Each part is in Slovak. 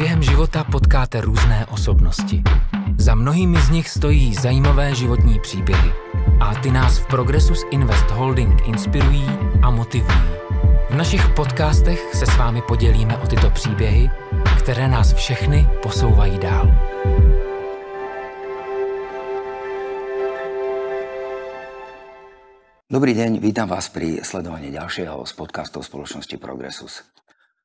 Během života potkáte různé osobnosti. Za mnohými z nich stojí zajímavé životní příběhy a ty nás v Progressus Invest Holding inspirují a motivují. V našich podcastech se s vámi podělíme o tyto příběhy, které nás všechny posouvají dál. Dobrý deň, vítam vás pri sledovaní ďalšieho z podcastov spoločnosti Progresus.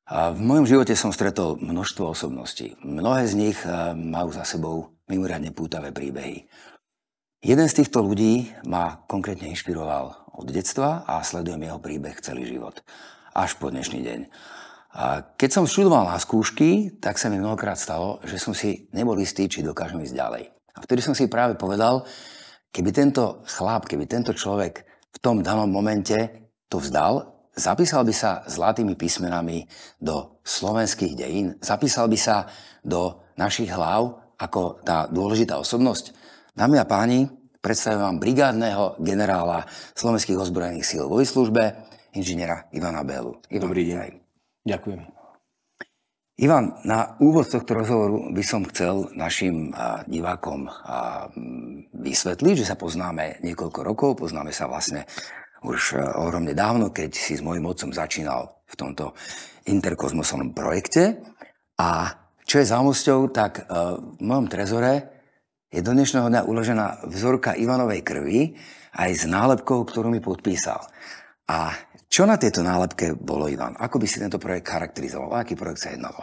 A v mojom živote som stretol množstvo osobností. Mnohé z nich eh, majú za sebou mimoriadne pútavé príbehy. Jeden z týchto ľudí ma konkrétne inšpiroval od detstva a sledujem jeho príbeh celý život. Až po dnešný deň. A keď som študoval na skúšky, tak sa mi mnohokrát stalo, že som si nebol istý, či dokážem ísť ďalej. A vtedy som si práve povedal, keby tento chlap, keby tento človek v tom danom momente to vzdal, Zapísal by sa zlatými písmenami do slovenských dejín, zapísal by sa do našich hlav ako tá dôležitá osobnosť. Dámy a páni, predstavujem vám brigádneho generála Slovenských ozbrojených síl vo službe, inžiniera Ivana Bélu. Ivan, Dobrý deň. Aj. Ďakujem. Ivan, na úvod tohto rozhovoru by som chcel našim divákom vysvetliť, že sa poznáme niekoľko rokov, poznáme sa vlastne už e, ohromne dávno, keď si s mojim otcom začínal v tomto interkozmosovom projekte. A čo je zaujímavosťou, tak e, v mojom trezore je do dnešného dňa uložená vzorka Ivanovej krvi aj s nálepkou, ktorú mi podpísal. A čo na tejto nálepke bolo, Ivan? Ako by si tento projekt charakterizoval? Aký projekt sa jednalo?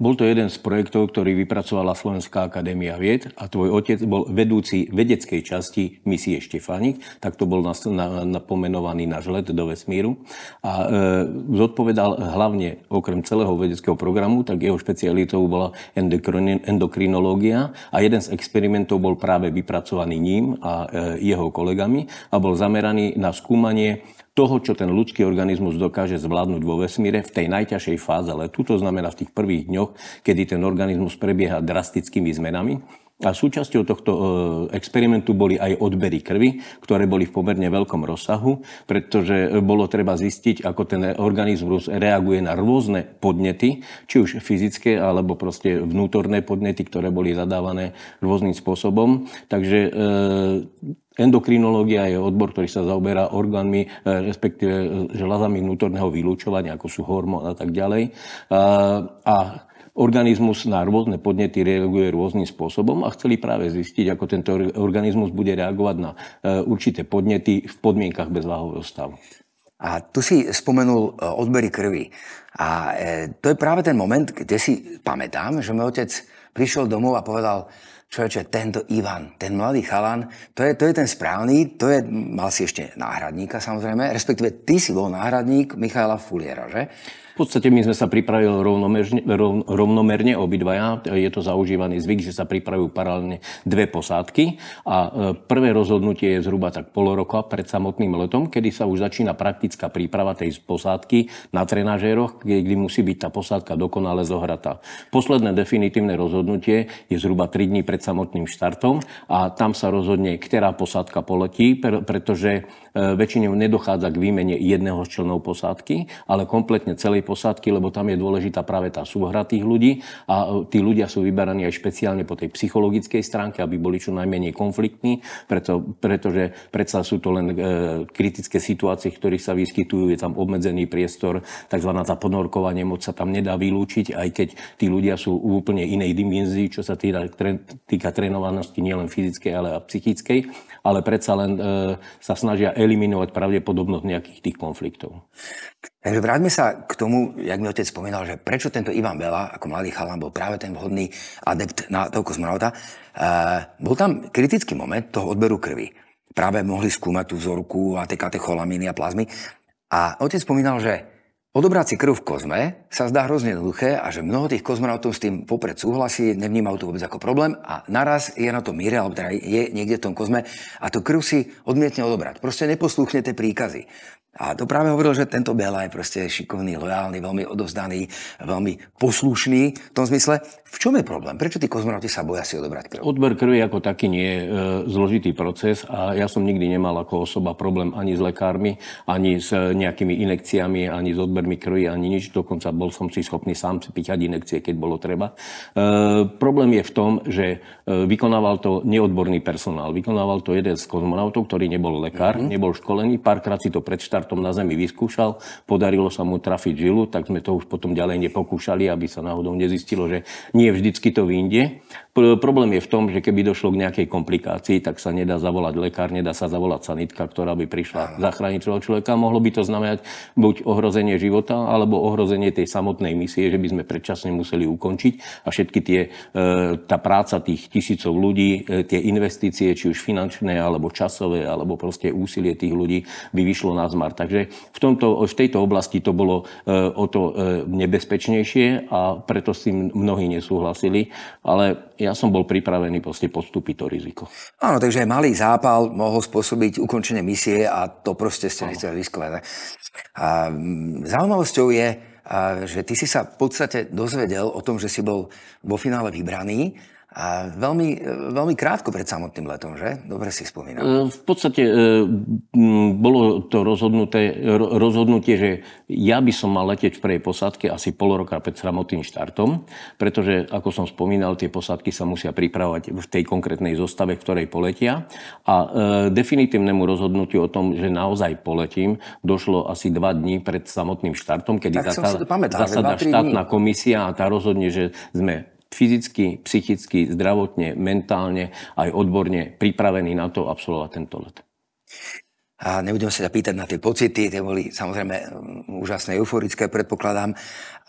Bol to jeden z projektov, ktorý vypracovala Slovenská akadémia vied a tvoj otec bol vedúci vedeckej časti misie Štefánik, tak to bol napomenovaný náš let do vesmíru. A e, zodpovedal hlavne okrem celého vedeckého programu, tak jeho špecialitou bola endokrinológia a jeden z experimentov bol práve vypracovaný ním a e, jeho kolegami a bol zameraný na skúmanie toho, čo ten ľudský organizmus dokáže zvládnuť vo vesmíre v tej najťažšej fáze letu, to znamená v tých prvých dňoch, kedy ten organizmus prebieha drastickými zmenami. A súčasťou tohto e, experimentu boli aj odbery krvi, ktoré boli v pomerne veľkom rozsahu, pretože e, bolo treba zistiť, ako ten organizmus reaguje na rôzne podnety, či už fyzické alebo proste vnútorné podnety, ktoré boli zadávané rôznym spôsobom. Takže e, Endokrinológia je odbor, ktorý sa zaoberá orgánmi, e, respektíve e, žľazami vnútorného vylúčovania, ako sú hormón a tak ďalej. A organizmus na rôzne podnety reaguje rôznym spôsobom a chceli práve zistiť, ako tento organizmus bude reagovať na e, určité podnety v podmienkach bezváhového stavu. A tu si spomenul odbery krvi. A to je práve ten moment, kde si pamätám, že môj otec prišiel domov a povedal, človeče, tento Ivan, ten mladý chalan, to je, to je ten správny, to je, mal si ešte náhradníka samozrejme, respektíve ty si bol náhradník Michaela Fuliera, že? V podstate my sme sa pripravili rovnomerne, rovnomerne obidvaja. Je to zaužívaný zvyk, že sa pripravujú paralelne dve posádky a e, prvé rozhodnutie je zhruba tak pol roka pred samotným letom, kedy sa už začína praktická príprava tej posádky na trenažéroch, kde musí byť tá posádka dokonale zohratá. Posledné definitívne rozhodnutie je zhruba 3 dní pred samotným štartom a tam sa rozhodne, ktorá posádka poletí, pretože e, väčšinou nedochádza k výmene jedného z členov posádky, ale kompletne celý malej posádky, lebo tam je dôležitá práve tá súhra tých ľudí a e, tí ľudia sú vyberaní aj špeciálne po tej psychologickej stránke, aby boli čo najmenej konfliktní, preto, pretože predsa sú to len e, kritické situácie, ktorých sa vyskytujú, je tam obmedzený priestor, tzv. tá ponorková nemoc sa tam nedá vylúčiť, aj keď tí ľudia sú v úplne inej dimenzii, čo sa týka, týka trénovanosti nielen fyzickej, ale aj psychickej ale predsa len e, sa snažia eliminovať pravdepodobnosť nejakých tých konfliktov. Takže vráťme sa k tomu, jak mi otec spomínal, že prečo tento Ivan Bela, ako mladý chalán, bol práve ten vhodný adept na toho kozmonauta. E, bol tam kritický moment toho odberu krvi. Práve mohli skúmať tú vzorku a tie katecholamíny a plazmy. A otec spomínal, že Odobrať si krv v kozme sa zdá hrozne jednoduché a že mnoho tých kozmonautov s tým popred súhlasí, nevnímajú to vôbec ako problém a naraz je na tom míre, alebo teda je niekde v tom kozme a to krv si odmietne odobrať. Proste neposluchne tie príkazy. A to práve hovoril, že tento Bela je proste šikovný, lojálny, veľmi odovzdaný, veľmi poslušný v tom zmysle. V čom je problém? Prečo tí kozmonauti sa boja si odobrať krv? Odber krvi ako taký nie je e, zložitý proces a ja som nikdy nemal ako osoba problém ani s lekármi, ani s e, nejakými inekciami, ani s odbermi krvi, ani nič. Dokonca bol som si schopný sám si píchať inekcie, keď bolo treba. E, problém je v tom, že e, vykonával to neodborný personál. Vykonával to jeden z kozmonautov, ktorý nebol lekár, mm-hmm. nebol školený. Párkrát si to pred štartom na Zemi vyskúšal, podarilo sa mu trafiť žilu, tak sme to už potom ďalej nepokúšali, aby sa náhodou nezistilo, že nie vždycky to vyjde. Problém je v tom, že keby došlo k nejakej komplikácii, tak sa nedá zavolať lekár, nedá sa zavolať sanitka, ktorá by prišla zachrániť toho človeka. Mohlo by to znamenať buď ohrozenie života, alebo ohrozenie tej samotnej misie, že by sme predčasne museli ukončiť a všetky tie, e, tá práca tých tisícov ľudí, e, tie investície, či už finančné, alebo časové, alebo proste úsilie tých ľudí by vyšlo na zmar. Takže v, tomto, v tejto oblasti to bolo e, o to nebezpečnejšie a preto s tým mnohí nesúhlasili. Ale ja som bol pripravený proste podstúpiť to riziko. Áno, takže aj malý zápal mohol spôsobiť ukončenie misie a to proste ste nechceli riskovať. Mm, zaujímavosťou je, a že ty si sa v podstate dozvedel o tom, že si bol vo finále vybraný a veľmi, veľmi krátko pred samotným letom, že? Dobre si spomínam. E, v podstate e, bolo to rozhodnuté, rozhodnutie, že ja by som mal letieť v prvej posádke asi pol roka pred samotným štartom, pretože, ako som spomínal, tie posádky sa musia pripravovať v tej konkrétnej zostave, v ktorej poletia. A e, definitívnemu rozhodnutiu o tom, že naozaj poletím, došlo asi dva dní pred samotným štartom, kedy zasadá štátna dní. komisia a tá rozhodne, že sme fyzicky, psychicky, zdravotne, mentálne, aj odborne pripravení na to absolvovať tento let. A nebudem sa pýtať na tie pocity, tie boli samozrejme mm, úžasné euforické, predpokladám.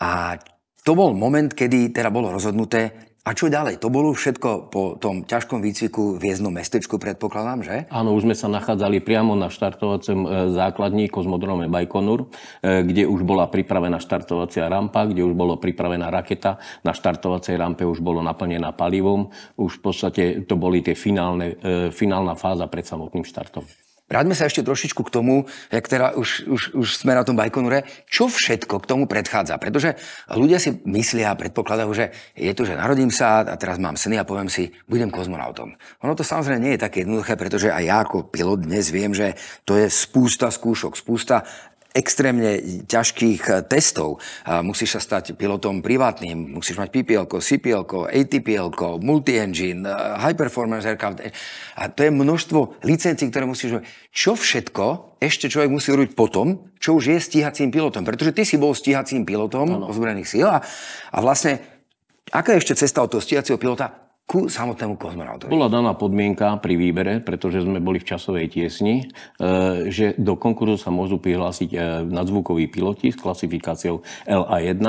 A to bol moment, kedy teda bolo rozhodnuté, a čo ďalej? To bolo všetko po tom ťažkom výcviku v jeznom mestečku, predpokladám, že? Áno, už sme sa nachádzali priamo na štartovacom e, základní kozmodrome Bajkonur, e, kde už bola pripravená štartovacia rampa, kde už bola pripravená raketa. Na štartovacej rampe už bolo naplnená palivom. Už v podstate to boli tie finálne, e, finálna fáza pred samotným štartom. Vráťme sa ešte trošičku k tomu, jak teda už, už, už sme na tom Bajkonure, čo všetko k tomu predchádza. Pretože ľudia si myslia a predpokladajú, že je to, že narodím sa a teraz mám sny a poviem si, budem kozmonautom. Ono to samozrejme nie je také jednoduché, pretože aj ja ako pilot dnes viem, že to je spústa skúšok, spústa extrémne ťažkých eh, testov. Musíš sa stať pilotom privátnym, musíš mať PPL, CPL, ATPL, multi-engine, eh, high performance aircraft. A to je množstvo licencií, ktoré musíš mať. Čo všetko ešte človek musí robiť potom, čo už je stíhacím pilotom. Pretože ty si bol stíhacím pilotom ozbrojených síl a, a vlastne aká je ešte cesta od toho stíhacieho pilota ku samotnému kozmonautovi. Bola daná podmienka pri výbere, pretože sme boli v časovej tiesni, e, že do konkurzu sa môžu prihlásiť e, nadzvukoví piloti s klasifikáciou LA1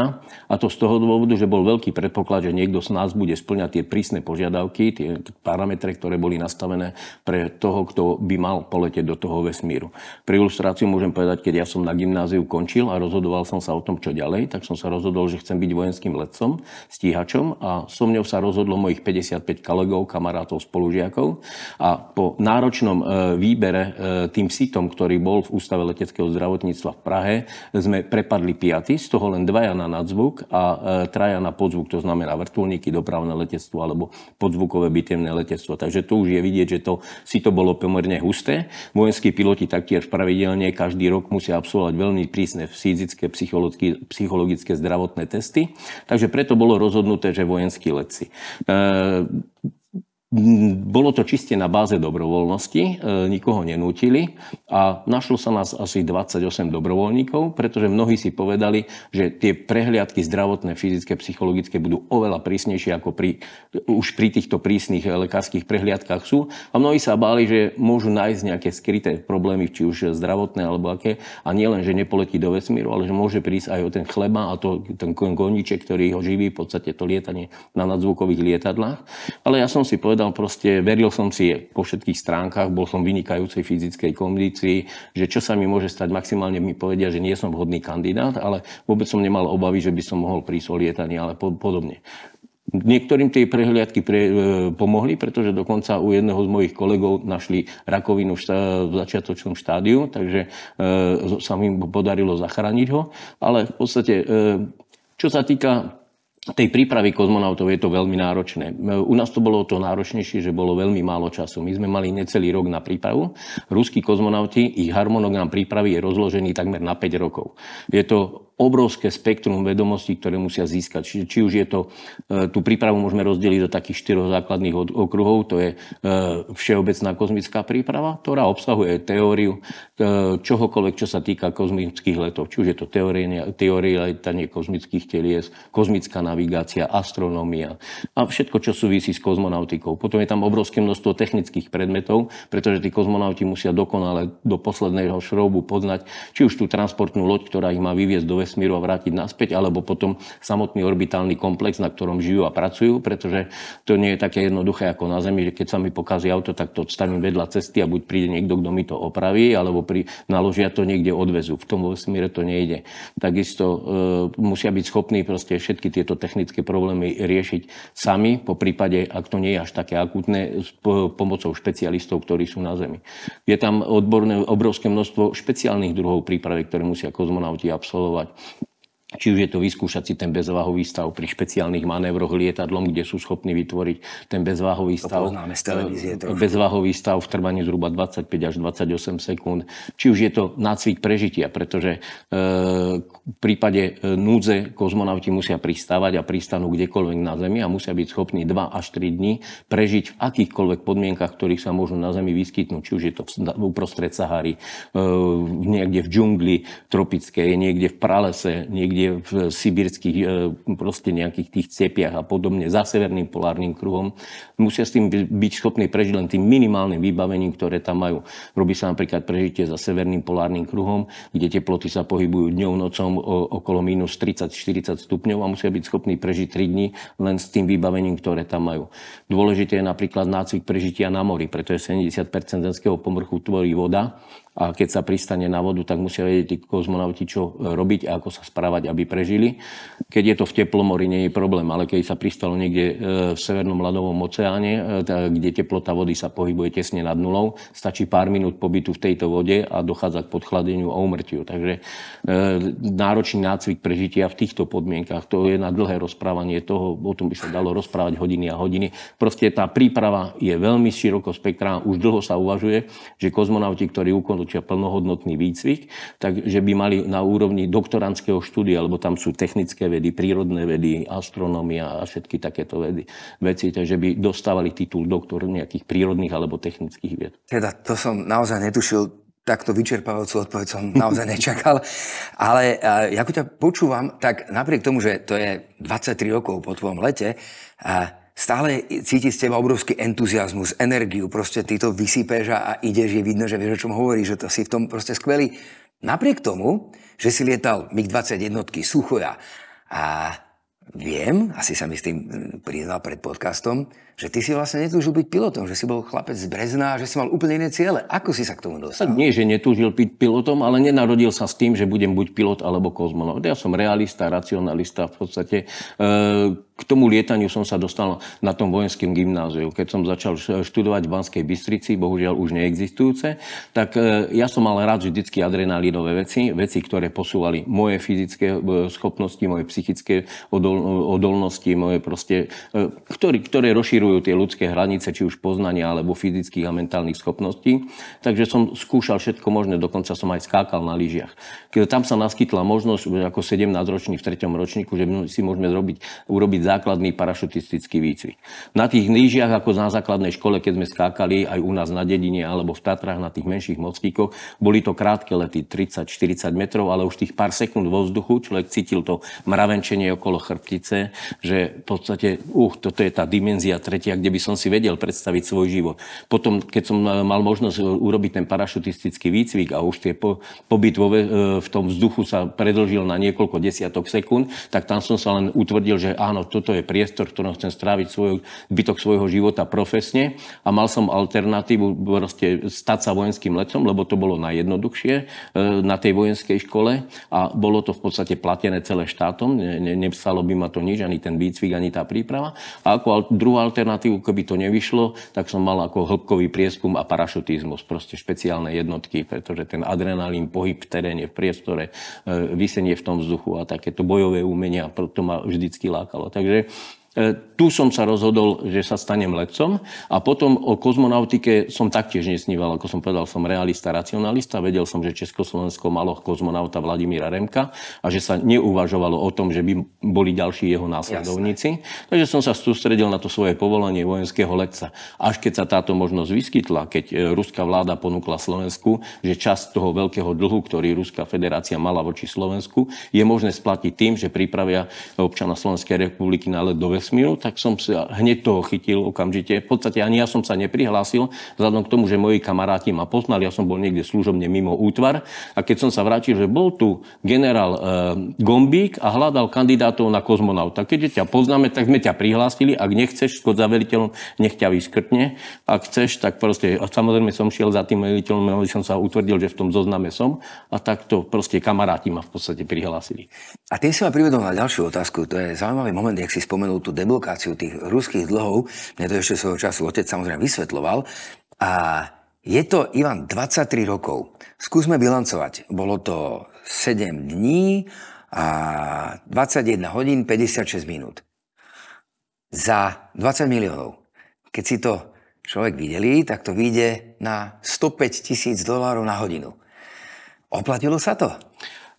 a to z toho dôvodu, že bol veľký predpoklad, že niekto z nás bude splňať tie prísne požiadavky, tie parametre, ktoré boli nastavené pre toho, kto by mal poletieť do toho vesmíru. Pri ilustráciu môžem povedať, keď ja som na gymnáziu končil a rozhodoval som sa o tom, čo ďalej, tak som sa rozhodol, že chcem byť vojenským letcom, stíhačom a so mnou sa rozhodlo mojich 50 75 kolegov, kamarátov, spolužiakov a po náročnom e, výbere e, tým sitom, ktorý bol v Ústave leteckého zdravotníctva v Prahe, sme prepadli piaty, z toho len dvaja na nadzvuk a e, traja na podzvuk, to znamená vrtulníky, dopravné letectvo alebo podzvukové bitevné letectvo. Takže tu už je vidieť, že to sito bolo pomerne husté. Vojenskí piloti taktiež pravidelne každý rok musia absolvovať veľmi prísne fyzické, psychologické, zdravotné testy. Takže preto bolo rozhodnuté, že vojenskí letci. uh, Bolo to čiste na báze dobrovoľnosti, e, nikoho nenútili a našlo sa nás asi 28 dobrovoľníkov, pretože mnohí si povedali, že tie prehliadky zdravotné, fyzické, psychologické budú oveľa prísnejšie ako pri, už pri týchto prísnych e, lekárskych prehliadkách sú a mnohí sa báli, že môžu nájsť nejaké skryté problémy, či už zdravotné alebo aké a nie len, že nepoletí do vesmíru, ale že môže prísť aj o ten chleba a to, ten koníček, ktorý ho živí, v podstate to lietanie na nadzvukových lietadlách. Ale ja som si povedal, povedal proste, veril som si po všetkých stránkach, bol som vynikajúcej fyzickej kondícii, že čo sa mi môže stať, maximálne mi povedia, že nie som vhodný kandidát, ale vôbec som nemal obavy, že by som mohol prísť o lietanie, ale podobne. Niektorým tie prehliadky pre, e, pomohli, pretože dokonca u jedného z mojich kolegov našli rakovinu v, v začiatočnom štádiu, takže e, sa mi podarilo zachrániť ho. Ale v podstate, e, čo sa týka tej prípravy kozmonautov je to veľmi náročné. U nás to bolo to náročnejšie, že bolo veľmi málo času. My sme mali necelý rok na prípravu. Ruskí kozmonauti, ich harmonogram prípravy je rozložený takmer na 5 rokov. Je to obrovské spektrum vedomostí, ktoré musia získať. Či, či už je to, e, tú prípravu môžeme rozdeliť do takých štyroch základných okruhov, to je e, všeobecná kozmická príprava, ktorá obsahuje teóriu e, čohokoľvek, čo sa týka kozmických letov. Či už je to teórie teórie letanie kozmických telies, kozmická navigácia, astronómia a všetko, čo súvisí s kozmonautikou. Potom je tam obrovské množstvo technických predmetov, pretože tí kozmonauti musia dokonale do posledného šroubu poznať, či už tú transportnú loď, ktorá ich má vyviezť do vesmíru a vrátiť naspäť, alebo potom samotný orbitálny komplex, na ktorom žijú a pracujú, pretože to nie je také jednoduché ako na Zemi, že keď sa mi pokazí auto, tak to odstavím vedľa cesty a buď príde niekto, kto mi to opraví, alebo pri, naložia to niekde odvezu. V tom vesmíre to nejde. Takisto e, musia byť schopní proste všetky tieto technické problémy riešiť sami, po prípade, ak to nie je až také akutné, s pomocou špecialistov, ktorí sú na Zemi. Je tam odborné obrovské množstvo špeciálnych druhov prípravy, ktoré musia kozmonauti absolvovať. out. či už je to vyskúšať si ten bezváhový stav pri špeciálnych manévroch lietadlom, kde sú schopní vytvoriť ten bezváhový to stav. E, bezváhový stav v trvaní zhruba 25 až 28 sekúnd. Či už je to nácvik prežitia, pretože e, v prípade e, núdze kozmonauti musia pristávať a pristanú kdekoľvek na Zemi a musia byť schopní 2 až 3 dní prežiť v akýchkoľvek podmienkach, ktorých sa môžu na Zemi vyskytnúť. Či už je to uprostred Sahary, niekde v džungli tropickej, niekde v pralese, niekde niekde v eh, sibirských eh, proste nejakých tých cepiach a podobne, za severným polárnym kruhom. Musia s tým byť schopní prežiť len tým minimálnym vybavením, ktoré tam majú. Robí sa napríklad prežitie za severným polárnym kruhom, kde teploty sa pohybujú dňou, nocom okolo minus 30-40 stupňov a musia byť schopní prežiť 3 dní len s tým vybavením, ktoré tam majú. Dôležité je napríklad nácvik prežitia na mori, pretože 70 zemského pomrchu tvorí voda a keď sa pristane na vodu, tak musia vedieť tí kozmonauti, čo e, robiť a ako sa správať, aby prežili. Keď je to v teplomori nie je problém, ale keď sa pristalo niekde e, v Severnom ľadovom oceáne, e, kde teplota vody sa pohybuje tesne nad nulou, stačí pár minút pobytu v tejto vode a dochádza k podchladeniu a umrtiu. Takže náročný nácvik prežitia v týchto podmienkach, to je na dlhé rozprávanie toho, o tom by sa dalo rozprávať hodiny a hodiny. Proste tá príprava je veľmi širokospektrálna, už dlho sa uvažuje, že kozmonauti, ktorí ukončili nezaručia plnohodnotný výcvik, takže by mali na úrovni doktorandského štúdia, lebo tam sú technické vedy, prírodné vedy, astronomia a všetky takéto vedy, veci, takže by dostávali titul doktor nejakých prírodných alebo technických vied. Teda to som naozaj netušil, takto vyčerpávajúcu odpoveď som naozaj nečakal. Ale e, ako ťa počúvam, tak napriek tomu, že to je 23 rokov po tvojom lete, a stále cíti z teba obrovský entuziasmus, energiu, proste ty to vysypeš a ideš, je vidno, že vieš, o čom hovoríš, že to si v tom proste skvelý. Napriek tomu, že si lietal MiG-21 Suchoja a viem, asi sa mi s tým priznal pred podcastom, že ty si vlastne netúžil byť pilotom, že si bol chlapec z Brezna, že si mal úplne iné ciele. Ako si sa k tomu dostal? Nie, že netúžil byť pilotom, ale nenarodil sa s tým, že budem buď pilot alebo kozmonaut. Ja som realista, racionalista v podstate. E, k tomu lietaniu som sa dostal na tom vojenském gymnáziu. Keď som začal študovať v Banskej Bystrici, bohužiaľ už neexistujúce, tak e, ja som mal rád vždycky adrenalínové veci, veci, ktoré posúvali moje fyzické e, schopnosti, moje psychické odolnosti, moje proste, ktoré, ktoré rozšírili rozširujú tie ľudské hranice, či už poznania alebo fyzických a mentálnych schopností. Takže som skúšal všetko možné, dokonca som aj skákal na lyžiach. Keď tam sa naskytla možnosť, ako 17-ročný v 3. ročníku, že si môžeme zrobiť, urobiť základný parašutistický výcvik. Na tých lyžiach, ako na základnej škole, keď sme skákali aj u nás na dedine alebo v Tatrách na tých menších mockíkoch, boli to krátke lety, 30-40 metrov, ale už tých pár sekúnd vo vzduchu človek cítil to mravenčenie okolo chrbtice, že v podstate, uh, toto je tá dimenzia 3 prostredia, kde by som si vedel predstaviť svoj život. Potom, keď som e, mal možnosť e, urobiť ten parašutistický výcvik a už tie po, pobyt vo, e, v tom vzduchu sa predlžil na niekoľko desiatok sekúnd, tak tam som sa len utvrdil, že áno, toto je priestor, ktorom chcem stráviť svoj, bytok svojho života profesne a mal som alternatívu proste stať sa vojenským letcom, lebo to bolo najjednoduchšie na tej vojenskej škole a bolo to v podstate platené celé štátom, ne, ne, nepsalo by ma to nič, ani ten výcvik, ani tá príprava. A ako druhá alternatíva alternatívu, keby to nevyšlo, tak som mal ako hĺbkový prieskum a parašutizmus, proste špeciálne jednotky, pretože ten adrenalín, pohyb v teréne, v priestore, e, vysenie v tom vzduchu a takéto bojové umenia, to ma vždycky lákalo. Takže E, tu som sa rozhodol, že sa stanem letcom a potom o kozmonautike som taktiež nesníval, ako som povedal, som realista, racionalista. Vedel som, že Československo malo kozmonauta Vladimíra Remka a že sa neuvažovalo o tom, že by boli ďalší jeho následovníci. Jasne. Takže som sa sústredil na to svoje povolanie vojenského letca. Až keď sa táto možnosť vyskytla, keď e, ruská vláda ponúkla Slovensku, že časť toho veľkého dlhu, ktorý Ruská federácia mala voči Slovensku, je možné splatiť tým, že pripravia občana Slovenskej republiky na let do vesmíru, tak som sa hneď toho chytil okamžite. V podstate ani ja som sa neprihlásil, vzhľadom k tomu, že moji kamaráti ma poznali, ja som bol niekde služobne mimo útvar. A keď som sa vrátil, že bol tu generál e, Gombík a hľadal kandidátov na kozmonauta. Keďže ťa poznáme, tak sme ťa prihlásili. Ak nechceš, skôr za veliteľom, nech ťa vyskrtne. Ak chceš, tak proste, a samozrejme som šiel za tým veliteľom, aby som sa utvrdil, že v tom zozname som. A takto proste kamaráti ma v podstate prihlásili. A tým si ma privedol na ďalšiu otázku. To je zaujímavý moment, jak si spomenul tú deblokáciu tých ruských dlhov, mne to ešte svojho času otec samozrejme vysvetloval, a je to, Ivan, 23 rokov. Skúsme bilancovať. Bolo to 7 dní a 21 hodín 56 minút. Za 20 miliónov. Keď si to človek videli, tak to vyjde na 105 tisíc dolárov na hodinu. Oplatilo sa to?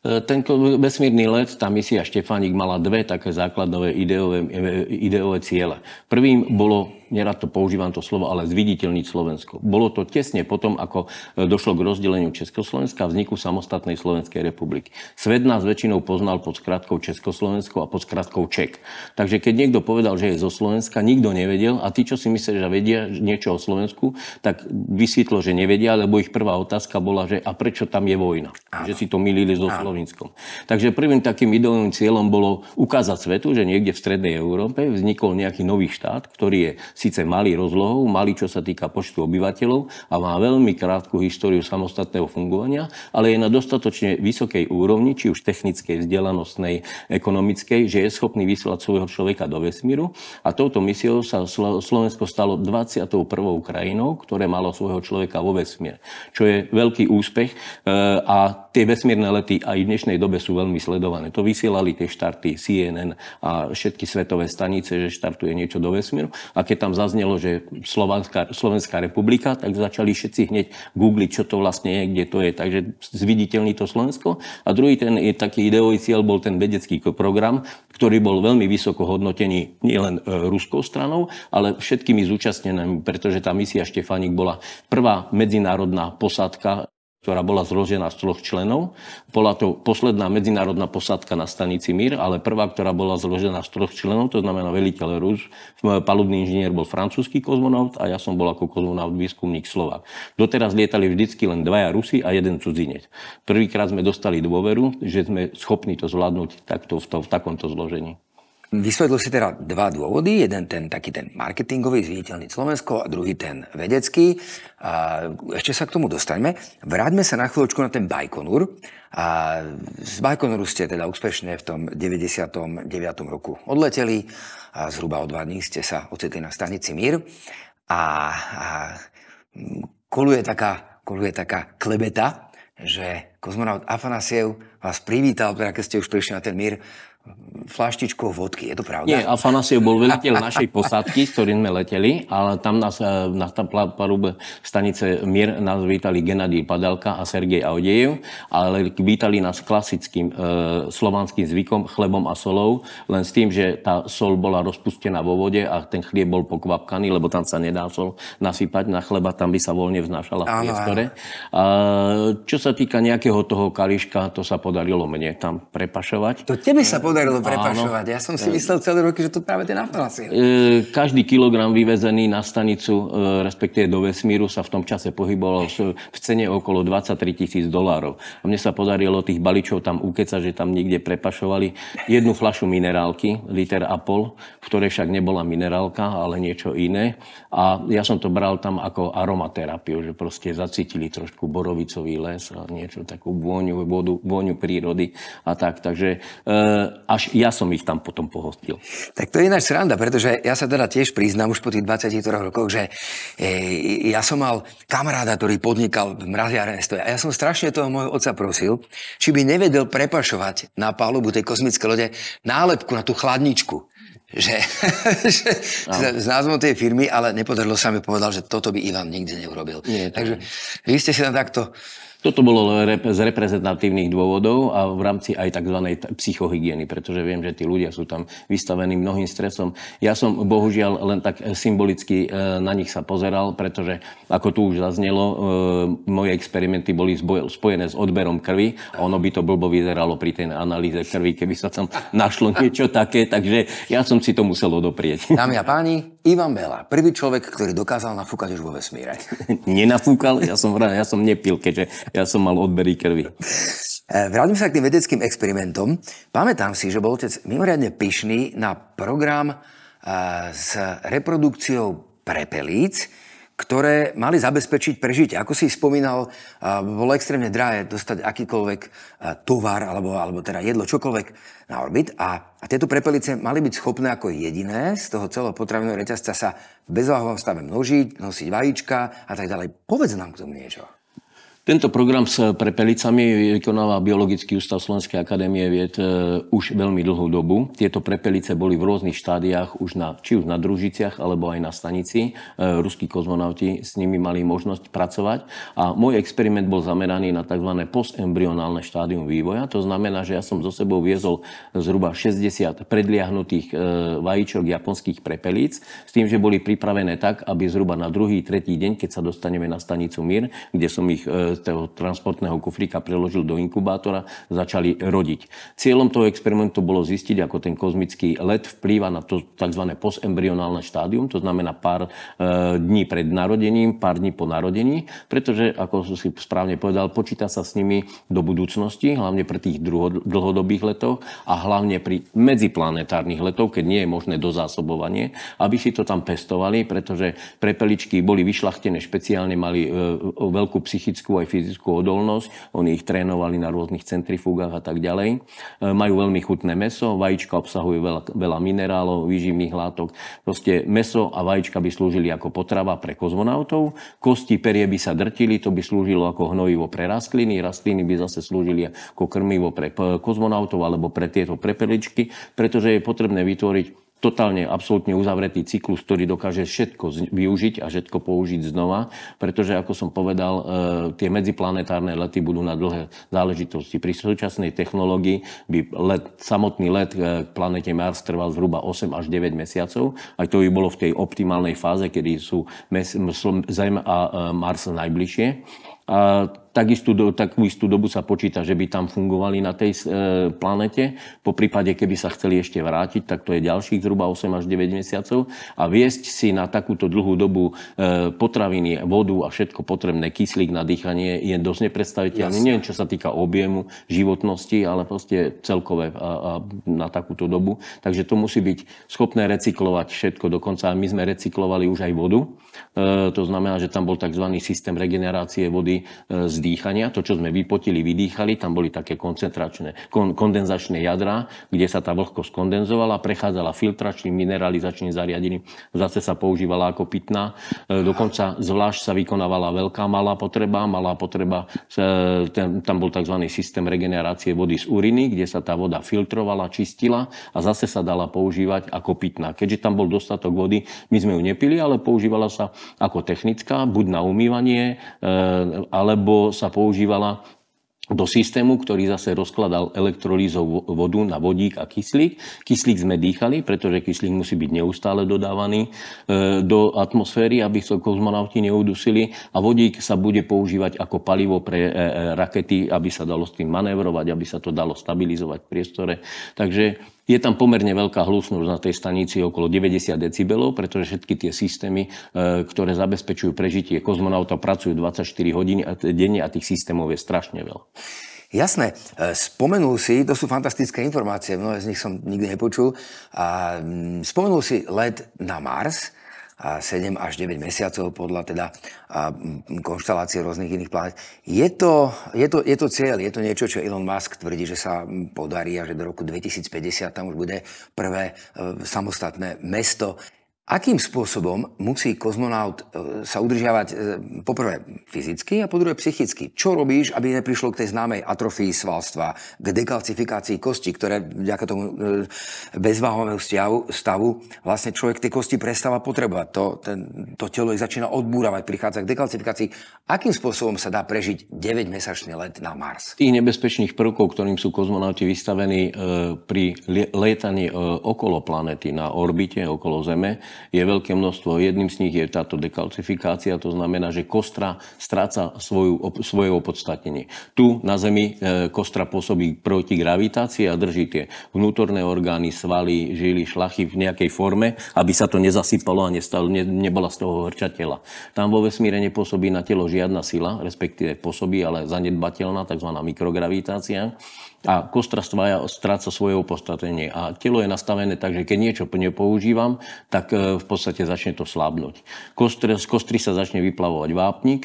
ten vesmírny let, tá misia Štefánik mala dve také základové ideové, e, ideové ciele. Prvým bolo nerad to používam to slovo, ale zviditeľniť Slovensko. Bolo to tesne potom, ako e, došlo k rozdeleniu Československa a vzniku samostatnej Slovenskej republiky. Svet nás väčšinou poznal pod skratkou Československo a pod skratkou Ček. Takže keď niekto povedal, že je zo Slovenska, nikto nevedel a tí, čo si mysleli, že vedia niečo o Slovensku, tak vysvetlo, že nevedia, lebo ich prvá otázka bola, že a prečo tam je vojna? Áno. Že si to milili so Slovenskom. Takže prvým takým ideovým cieľom bolo ukázať svetu, že niekde v strednej Európe vznikol nejaký nový štát, ktorý je síce malý rozlohou, malý čo sa týka počtu obyvateľov a má veľmi krátku históriu samostatného fungovania, ale je na dostatočne vysokej úrovni, či už technickej, vzdelanostnej, ekonomickej, že je schopný vyslať svojho človeka do vesmíru. A touto misiou sa Slovensko stalo 21. krajinou, ktoré malo svojho človeka vo vesmír, čo je veľký úspech e, a tie vesmírne lety aj v dnešnej dobe sú veľmi sledované. To vysielali tie štarty CNN a všetky svetové stanice, že štartuje niečo do vesmíru. A keď tam zaznelo, že Slovenská, Slovenská republika, tak začali všetci hneď googliť, čo to vlastne je, kde to je. Takže zviditeľní to Slovensko. A druhý ten taký ideový cieľ bol ten vedecký program, ktorý bol veľmi vysoko hodnotený nielen e, ruskou stranou, ale všetkými zúčastnenými, pretože tá misia Štefanik bola prvá medzinárodná posádka ktorá bola zložená z troch členov. Bola to posledná medzinárodná posádka na stanici Mír, ale prvá, ktorá bola zložená z troch členov, to znamená veliteľ Rus, palubný inžinier bol francúzsky kozmonaut a ja som bol ako kozmonaut výskumník Slovak. Doteraz lietali vždycky len dvaja Rusi a jeden cudzinec. Prvýkrát sme dostali dôveru, že sme schopní to zvládnuť takto, v, to, v takomto zložení. Vysvetlil si teda dva dôvody. Jeden ten taký ten marketingový, zviditeľný Slovensko a druhý ten vedecký. A ešte sa k tomu dostaňme. Vráťme sa na chvíľočku na ten Bajkonur. A z Bajkonuru ste teda úspešne v tom 99. roku odleteli. A zhruba o dva dní ste sa ocitli na stanici Mír. A, a koluje, taká, koluje taká klebeta, že kozmonaut Afanasiev vás privítal, teda keď ste už prišli na ten Mír, flaštičkou vodky, je to pravda? Nie, Afanasiev bol veliteľ našej posádky, s ktorým sme leteli, ale tam nás e, na palube stanice Mir nás vítali Genadij Padalka a Sergej Audejev, ale vítali nás klasickým e, slovanským zvykom, chlebom a solou, len s tým, že tá sol bola rozpustená vo vode a ten chlieb bol pokvapkaný, lebo tam sa nedá sol nasypať na chleba, tam by sa voľne vznášala v priestore. A, čo sa týka nejakého toho kališka, to sa podarilo mne tam prepašovať. To tebe sa mm. podarilo podarilo prepašovať. Ja som si e, myslel celé roky, že to práve tie naftalasy. E, každý kilogram vyvezený na stanicu, e, respektíve do vesmíru, sa v tom čase pohyboval v cene okolo 23 tisíc dolárov. A mne sa podarilo tých baličov tam ukecať, že tam niekde prepašovali jednu flašu minerálky, liter a pol, v ktorej však nebola minerálka, ale niečo iné. A ja som to bral tam ako aromaterapiu, že proste zacítili trošku borovicový les a niečo takú vôňu, vodu, vôňu prírody a tak. Takže až ja som ich tam potom pohostil. Tak to je ináč sranda, pretože ja sa teda tiež priznám už po tých 23 rokoch, že e, ja som mal kamaráda, ktorý podnikal v stoja. a ja som strašne toho môjho otca prosil, či by nevedel prepašovať na palubu tej kozmické lode nálepku na tú chladničku že, že no. s názvom tej firmy, ale nepodarilo sa mi povedal, že toto by Ivan nikdy neurobil. Nie, Takže vy ste si tam takto toto bolo z reprezentatívnych dôvodov a v rámci aj tzv. psychohygieny, pretože viem, že tí ľudia sú tam vystavení mnohým stresom. Ja som bohužiaľ len tak eh, symbolicky eh, na nich sa pozeral, pretože ako tu už zaznelo, eh, moje experimenty boli spojené s odberom krvi a ono by to blbo vyzeralo pri tej analýze krvi, keby sa tam našlo niečo také, takže ja som si to musel odoprieť. Dámy a páni, Ivan Bela, prvý človek, ktorý dokázal nafúkať už vo vesmíre. Nenafúkal, ja som, ja som nepil, keďže ja som mal odbery krvi. E, vrátim sa k tým vedeckým experimentom. Pamätám si, že bol otec mimoriadne pyšný na program e, s reprodukciou prepelíc, ktoré mali zabezpečiť prežitie. Ako si spomínal, bolo extrémne drahé dostať akýkoľvek tovar alebo, alebo teda jedlo, čokoľvek na orbit a, a tieto prepelice mali byť schopné ako jediné z toho celého potravinového reťazca sa v bezváhovom stave množiť, nosiť vajíčka a tak ďalej. Povedz nám k tomu niečo. Tento program s prepelicami vykonáva Biologický ústav Slovenskej akadémie vied e, už veľmi dlhú dobu. Tieto prepelice boli v rôznych štádiách, už na, či už na družiciach, alebo aj na stanici. E, ruskí kozmonauti s nimi mali možnosť pracovať. A môj experiment bol zameraný na tzv. postembrionálne štádium vývoja. To znamená, že ja som so sebou viezol zhruba 60 predliahnutých e, vajíčok japonských prepelíc, s tým, že boli pripravené tak, aby zhruba na druhý, tretí deň, keď sa dostaneme na stanicu Mir, kde som ich toho transportného kufríka preložil do inkubátora, začali rodiť. Cieľom toho experimentu bolo zistiť, ako ten kozmický let vplýva na to tzv. postembrionálne štádium, to znamená pár e, dní pred narodením, pár dní po narodení, pretože, ako si správne povedal, počíta sa s nimi do budúcnosti, hlavne pre tých dlhodobých letoch, a hlavne pri medziplanetárnych letoch, keď nie je možné dozásobovanie, aby si to tam pestovali, pretože prepeličky boli vyšľachtené špeciálne, mali e, veľkú psychickú aj aj fyzickú odolnosť. Oni ich trénovali na rôznych centrifugách a tak ďalej. E, majú veľmi chutné meso, vajíčka obsahujú veľa, veľa minerálov, výživných látok. Proste meso a vajíčka by slúžili ako potrava pre kozmonautov. Kosti perie by sa drtili, to by slúžilo ako hnojivo pre rastliny. Rastliny by zase slúžili ako krmivo pre kozmonautov alebo pre tieto prepeličky, pretože je potrebné vytvoriť totálne, absolútne uzavretý cyklus, ktorý dokáže všetko využiť a všetko použiť znova, pretože, ako som povedal, e, tie medziplanetárne lety budú na dlhé záležitosti. Pri súčasnej technológii by let, samotný let e, k planete Mars trval zhruba 8 až 9 mesiacov. Aj to by bolo v tej optimálnej fáze, kedy sú Zem a e, Mars najbližšie. A Takistú, takú istú dobu sa počíta, že by tam fungovali na tej e, planete. Po prípade, keby sa chceli ešte vrátiť, tak to je ďalších zhruba 8 až 9 mesiacov. A viesť si na takúto dlhú dobu e, potraviny, vodu a všetko potrebné, kyslík na dýchanie je dosť nepredstaviteľné. Nie, Neviem, čo sa týka objemu, životnosti, ale proste celkové a, a na takúto dobu. Takže to musí byť schopné recyklovať všetko. Dokonca my sme recyklovali už aj vodu. E, to znamená, že tam bol tzv. systém regenerácie vody e, z dýchania, to, čo sme vypotili, vydýchali, tam boli také koncentračné, kon, kondenzačné jadra, kde sa tá vlhkosť kondenzovala, prechádzala filtračným mineralizačným zariadením, zase sa používala ako pitná. E, dokonca zvlášť sa vykonávala veľká malá potreba. Malá potreba, e, tam bol tzv. systém regenerácie vody z uriny, kde sa tá voda filtrovala, čistila a zase sa dala používať ako pitná. Keďže tam bol dostatok vody, my sme ju nepili, ale používala sa ako technická, buď na umývanie, e, alebo sa používala do systému, ktorý zase rozkladal elektrolízou vodu na vodík a kyslík. Kyslík sme dýchali, pretože kyslík musí byť neustále dodávaný e, do atmosféry, aby sa kozmonauti neudusili a vodík sa bude používať ako palivo pre e, e, rakety, aby sa dalo s tým manévrovať, aby sa to dalo stabilizovať v priestore. Takže je tam pomerne veľká hlusnosť na tej stanici okolo 90 decibelov, pretože všetky tie systémy, e, ktoré zabezpečujú prežitie kozmonauta, pracujú 24 hodín denne a tých systémov je strašne veľa. Jasné, e, spomenul si, to sú fantastické informácie, mnohé z nich som nikdy nepočul, a mm, spomenul si let na Mars, 7 až 9 mesiacov podľa teda konštalácie rôznych iných planet. Je to, je, to, je to cieľ, je to niečo, čo Elon Musk tvrdí, že sa podarí a že do roku 2050 tam už bude prvé e, samostatné mesto. Akým spôsobom musí kozmonaut e, sa udržiavať e, poprvé fyzicky a podruhé psychicky? Čo robíš, aby neprišlo k tej známej atrofii svalstva, k dekalcifikácii kosti, ktoré vďaka tomu e, bezváhovému stavu vlastne človek tie kosti prestáva potrebovať. To, ten, to telo ich začína odbúravať, prichádza k dekalcifikácii. Akým spôsobom sa dá prežiť 9-mesačný let na Mars? Tých nebezpečných prvkov, ktorým sú kozmonauti vystavení e, pri lietaní e, okolo planety, na orbite okolo Zeme, je veľké množstvo. Jedným z nich je táto dekalcifikácia, to znamená, že kostra stráca svoju, svoje opodstatnenie. Tu na Zemi e, kostra pôsobí proti gravitácii a drží tie vnútorné orgány, svaly, žily, šlachy v nejakej forme, aby sa to nezasypalo a nestalo, ne, nebola z toho hrča tela. Tam vo vesmíre nepôsobí na telo žiadna sila, respektíve pôsobí, ale zanedbateľná, tzv. mikrogravitácia a kostra stráca svoje opodstatenie. A telo je nastavené tak, že keď niečo nepoužívam, tak e, v podstate začne to slábnuť. Kostr, z kostry sa začne vyplavovať vápnik,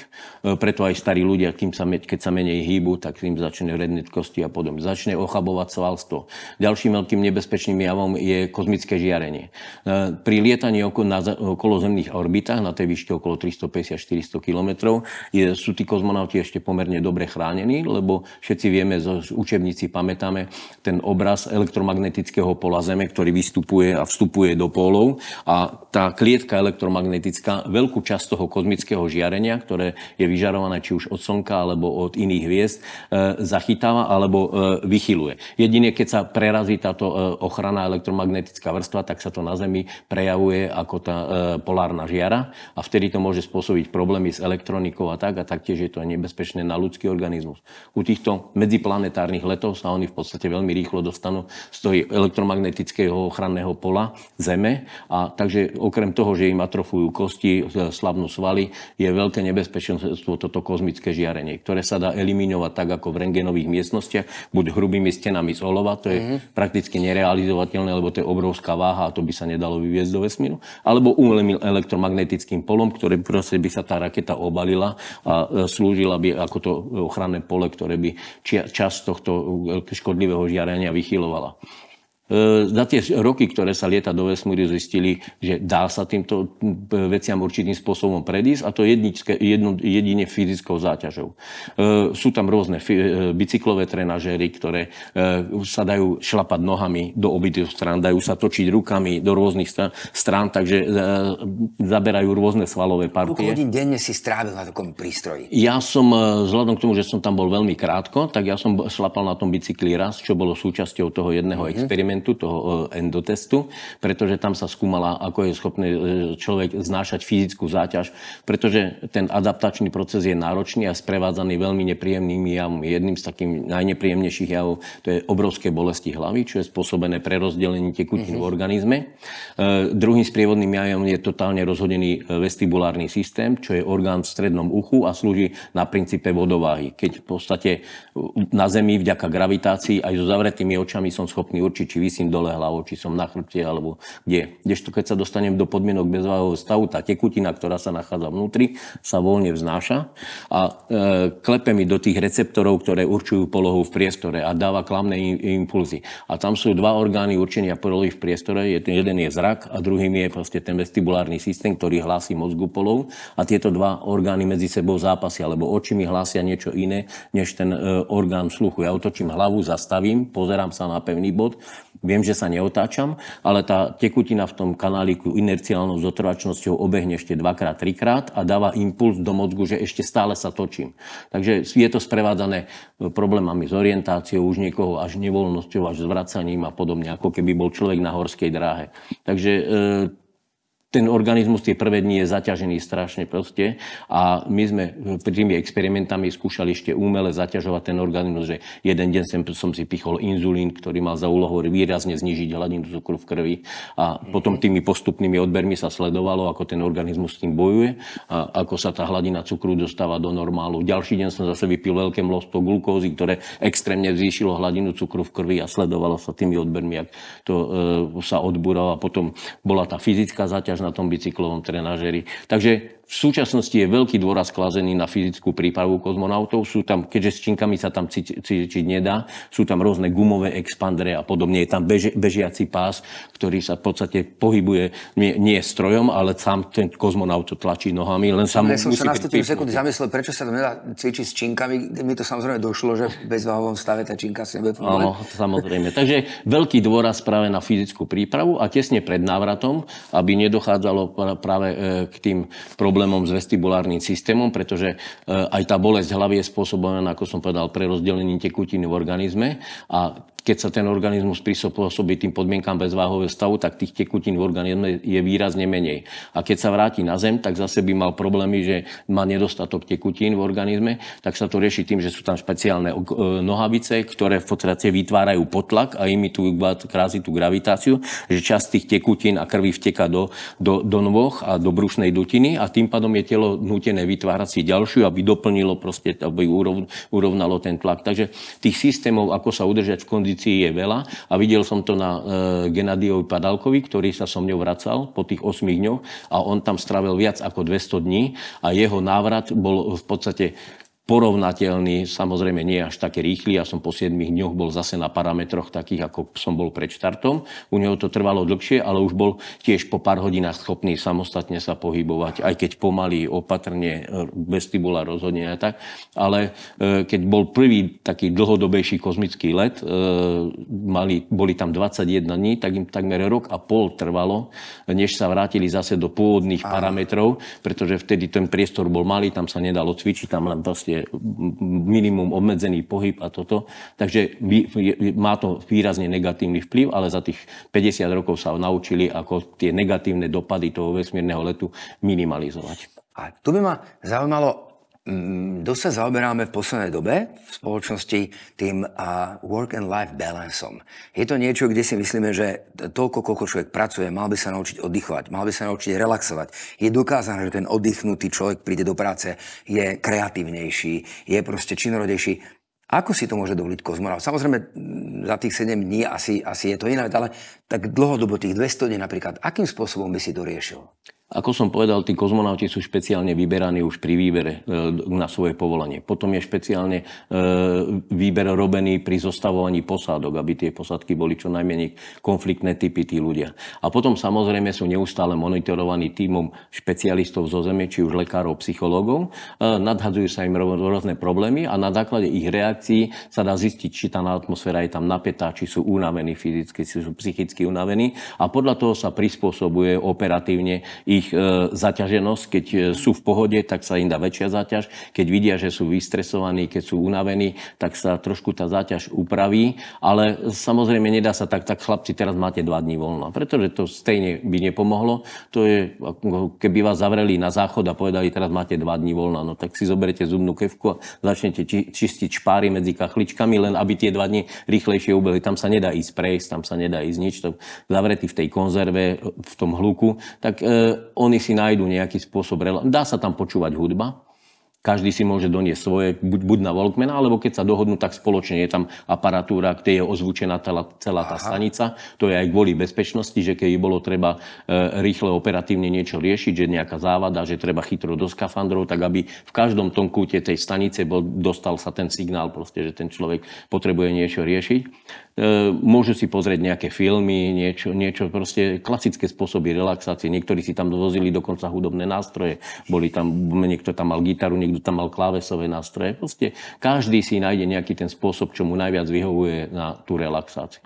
e, preto aj starí ľudia, kým sa, keď sa menej hýbu, tak tým začne redneť kosti a podobne. Začne ochabovať svalstvo. Ďalším veľkým nebezpečným javom je kozmické žiarenie. E, pri lietaní na okolozemných orbitách, na tej výške okolo 350-400 km, sú tí kozmonauti ešte pomerne dobre chránení, lebo všetci vieme z učebníci pamätáme ten obraz elektromagnetického pola Zeme, ktorý vystupuje a vstupuje do pólov. A tá klietka elektromagnetická veľkú časť toho kozmického žiarenia, ktoré je vyžarované či už od Slnka alebo od iných hviezd, e, zachytáva alebo e, vychyluje. Jedine, keď sa prerazí táto e, ochrana elektromagnetická vrstva, tak sa to na Zemi prejavuje ako tá polárna žiara a vtedy to môže spôsobiť problémy s elektronikou a tak a taktiež je to nebezpečné na ľudský organizmus. U týchto medziplanetárnych letov sa oni v podstate veľmi rýchlo dostanú z toho elektromagnetického ochranného pola Zeme. A takže okrem toho, že im atrofujú kosti, e, slavnú svaly, je veľké nebezpečenstvo toto kozmické žiarenie, ktoré sa dá eliminovať tak ako v rengenových miestnostiach, buď hrubými stenami z olova, to je mm-hmm. prakticky nerealizovateľné, lebo to je obrovská váha a to by sa nedalo vyviezť do vesmíru, alebo umelým elektromagnetickým polom, ktoré proste by sa tá raketa obalila a e, slúžila by ako to ochranné pole, ktoré by časť tohto škodlivého žiarenia vychylovala. E, za tie roky, ktoré sa lieta do vesmíru, zistili, že dá sa týmto e, veciam určitým spôsobom predísť a to jedničke, jedno, jedine fyzickou záťažou. E, sú tam rôzne bicyklové trenažery, ktoré sa dajú šlapať nohami do obidvoch strán, dajú sa točiť rukami do rôznych strán, takže zaberajú rôzne svalové partie. Koľko hodín denne si strávil na takom prístroji? Ja som, vzhľadom k tomu, že som tam bol veľmi krátko, tak ja som šlapal na tom bicykli raz, čo bolo súčasťou toho jedného mm-hmm. experimentu endotentu, toho e, endotestu, pretože tam sa skúmala, ako je schopný e, človek znášať fyzickú záťaž, pretože ten adaptačný proces je náročný a sprevádzaný veľmi nepríjemnými javmi. Jedným z takých najnepríjemnejších javov to je obrovské bolesti hlavy, čo je spôsobené prerozdelení tekutín mm-hmm. v mhm. organizme. E, druhým sprievodným javom je totálne rozhodený vestibulárny systém, čo je orgán v strednom uchu a slúži na princípe vodováhy. Keď v podstate na Zemi vďaka gravitácii aj so zavretými očami som schopný určiť, či vysím dole hlavou, či som na chrbte alebo kde. Kdežto keď sa dostanem do podmienok bezváhového stavu, tá tekutina, ktorá sa nachádza vnútri, sa voľne vznáša a e, klepe mi do tých receptorov, ktoré určujú polohu v priestore a dáva klamné impulzy. A tam sú dva orgány určenia polohy v priestore. Jeden je zrak a druhým je proste ten vestibulárny systém, ktorý hlási mozgu polov a tieto dva orgány medzi sebou zápasia, lebo oči mi hlásia niečo iné, než ten e, orgán sluchu. Ja otočím hlavu, zastavím, pozerám sa na pevný bod, Viem, že sa neotáčam, ale tá tekutina v tom kanáliku inerciálnou zotrvačnosťou obehne ešte dvakrát, trikrát a dáva impuls do mozgu, že ešte stále sa točím. Takže je to sprevádzané e, problémami s orientáciou už niekoho, až nevoľnosťou, až zvracaním a podobne, ako keby bol človek na horskej dráhe. Takže e, ten organizmus tie prvé dni je zaťažený strašne proste a my sme tými experimentami skúšali ešte umele zaťažovať ten organizmus, že jeden deň sem, som si pichol inzulín, ktorý mal za úlohu výrazne znižiť hladinu cukru v krvi a potom mhm. tými postupnými odbermi sa sledovalo, ako ten organizmus s tým bojuje a ako sa tá hladina cukru dostáva do normálu. Ďalší deň som zase vypil veľké množstvo glukózy, ktoré extrémne zvýšilo hladinu cukru v krvi a sledovalo sa tými odbermi, ako to e, sa odburalo a potom bola tá fyzická zaťaž na tom bicyklovom trenažeri. Takže v súčasnosti je veľký dôraz kladený na fyzickú prípravu kozmonautov. Sú tam, keďže s činkami sa tam cvičiť nedá, sú tam rôzne gumové expandere a podobne. Je tam beži, bežiaci pás, ktorý sa v podstate pohybuje nie, nie strojom, ale sám ten kozmonaut tlačí nohami. Len sa ja som sa na 100 sekundy zamyslel, prečo sa tam nedá cvičiť s činkami. Mi to samozrejme došlo, že v bezváhovom stave tá činka si nebude Áno, samozrejme. Takže veľký dôraz práve na fyzickú prípravu a tesne pred návratom, aby nedochádzalo práve e, k tým problémom problémom s vestibulárnym systémom, pretože e, aj tá bolesť hlavy je spôsobená, ako som povedal, pre rozdelenie tekutiny v organizme a keď sa ten organizmus prispôsobí tým bez bezváhového stavu, tak tých tekutín v organizme je výrazne menej. A keď sa vráti na zem, tak zase by mal problémy, že má nedostatok tekutín v organizme, tak sa to rieši tým, že sú tam špeciálne e, nohavice, ktoré v podstate vytvárajú potlak a imitujú krázi tú gravitáciu, že časť tých tekutín a krvi vteka do, do, do nôh a do brušnej dutiny a tým pádom je telo nutené vytvárať si ďalšiu, aby doplnilo proste, aby urovnalo ten tlak. Takže tých systémov, ako sa udržať v kondi- dispozícii je veľa a videl som to na e, Genadiovi Padalkovi, ktorý sa so mnou vracal po tých 8 dňoch a on tam strávil viac ako 200 dní a jeho návrat bol v podstate porovnateľný, samozrejme nie až také rýchly. Ja som po 7 dňoch bol zase na parametroch takých, ako som bol pred štartom. U neho to trvalo dlhšie, ale už bol tiež po pár hodinách schopný samostatne sa pohybovať, aj keď pomaly, opatrne, vestibula rozhodne a tak. Ale e, keď bol prvý taký dlhodobejší kozmický let, e, mali, boli tam 21 dní, tak im takmer rok a pol trvalo, než sa vrátili zase do pôvodných parametrov, pretože vtedy ten priestor bol malý, tam sa nedalo cvičiť, tam len vlastne minimum obmedzený pohyb a toto. Takže má to výrazne negatívny vplyv, ale za tých 50 rokov sa naučili, ako tie negatívne dopady toho vesmírneho letu minimalizovať. A tu by ma zaujímalo, Mm, dosť sa zaoberáme v poslednej dobe v spoločnosti tým uh, work and life balanceom. Je to niečo, kde si myslíme, že toľko, koľko človek pracuje, mal by sa naučiť oddychovať, mal by sa naučiť relaxovať. Je dokázané, že ten oddychnutý človek príde do práce, je kreatívnejší, je proste činorodejší. Ako si to môže dovoliť kozmonaut? Samozrejme, mm, za tých 7 dní asi, asi je to iné, ale tak dlhodobo tých 200 dní napríklad, akým spôsobom by si to riešil? Ako som povedal, tí kozmonauti sú špeciálne vyberaní už pri výbere e, na svoje povolanie. Potom je špeciálne e, výber robený pri zostavovaní posádok, aby tie posádky boli čo najmenej konfliktné typy tí ľudia. A potom samozrejme sú neustále monitorovaní tímom špecialistov zo zeme, či už lekárov, psychológov. E, nadhadzujú sa im rôzne problémy a na základe ich reakcií sa dá zistiť, či tá atmosféra je tam napätá, či sú unavení fyzicky, či sú psychicky psychicky unavení a podľa toho sa prispôsobuje operatívne ich e, zaťaženosť. Keď e, sú v pohode, tak sa im dá väčšia zaťaž. Keď vidia, že sú vystresovaní, keď sú unavení, tak sa trošku tá záťaž upraví. Ale samozrejme nedá sa tak, tak chlapci, teraz máte dva dní voľno. pretože to stejne by nepomohlo. To je, keby vás zavreli na záchod a povedali, teraz máte dva dní voľna, no tak si zoberete zubnú kevku a začnete či, čistiť špáry medzi kachličkami, len aby tie dva dni rýchlejšie ubehli. Tam sa nedá ísť prejsť, tam sa nedá ísť nič, to zavretí v tej konzerve, v tom hluku, tak e, oni si nájdú nejaký spôsob. Dá sa tam počúvať hudba, každý si môže doniesť svoje, buď, buď na Walkman, alebo keď sa dohodnú, tak spoločne je tam aparatúra, kde je ozvučená celá, celá tá Aha. stanica. To je aj kvôli bezpečnosti, že keď bolo treba e, rýchle, operatívne niečo riešiť, že nejaká závada, že treba chytro do skafandrov, tak aby v každom tom kúte tej stanice bol, dostal sa ten signál, proste, že ten človek potrebuje niečo riešiť. E, môžu si pozrieť nejaké filmy, niečo, niečo proste klasické spôsoby relaxácie. Niektorí si tam dovozili dokonca hudobné nástroje. Boli tam, niekto tam mal gitaru, niekto tam mal klávesové nástroje. Proste každý si nájde nejaký ten spôsob, čo mu najviac vyhovuje na tú relaxáciu.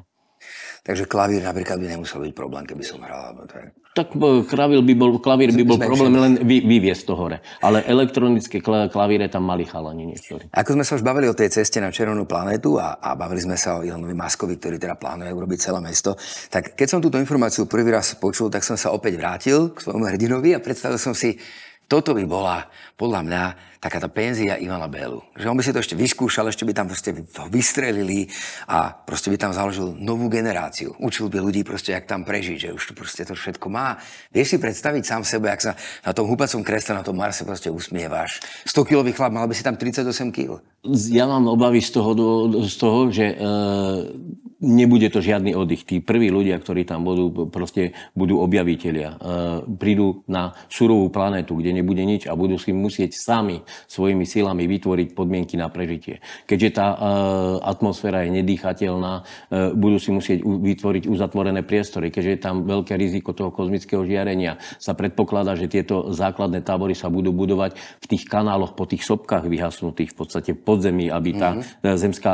Takže klavír napríklad by nemusel byť problém, keby som hral. Tak, tak e, klavír by bol, klavír by bol problém len vy, vyviesť to hore. Ale elektronické klavíre tam mali chalani niektorí. Ako sme sa už bavili o tej ceste na Červenú planetu a, a bavili sme sa o Ilonovi Maskovi, ktorý teda plánuje urobiť celé mesto, tak keď som túto informáciu prvý raz počul, tak som sa opäť vrátil k svojmu hrdinovi a predstavil som si, toto by bola podľa mňa taká tá penzia Ivana Bélu. Že on by si to ešte vyskúšal, ešte by tam proste vystrelili a proste by tam založil novú generáciu. Učil by ľudí proste, jak tam prežiť, že už tu proste to všetko má. Vieš si predstaviť sám sebe, ak sa na tom húpacom kresle, na tom Marse proste usmieváš. 100 kilový chlap, mal by si tam 38 kg. Ja mám obavy z toho, z toho že e nebude to žiadny oddych. Tí prví ľudia, ktorí tam budú, proste budú objavitelia. E, prídu na surovú planetu, kde nebude nič a budú si musieť sami svojimi silami vytvoriť podmienky na prežitie. Keďže tá e, atmosféra je nedýchateľná, e, budú si musieť vytvoriť uzatvorené priestory, keďže je tam veľké riziko toho kozmického žiarenia. Sa predpokladá, že tieto základné tábory sa budú budovať v tých kanáloch, po tých sopkách vyhasnutých, v podstate podzemí, aby tá mm-hmm. zemská,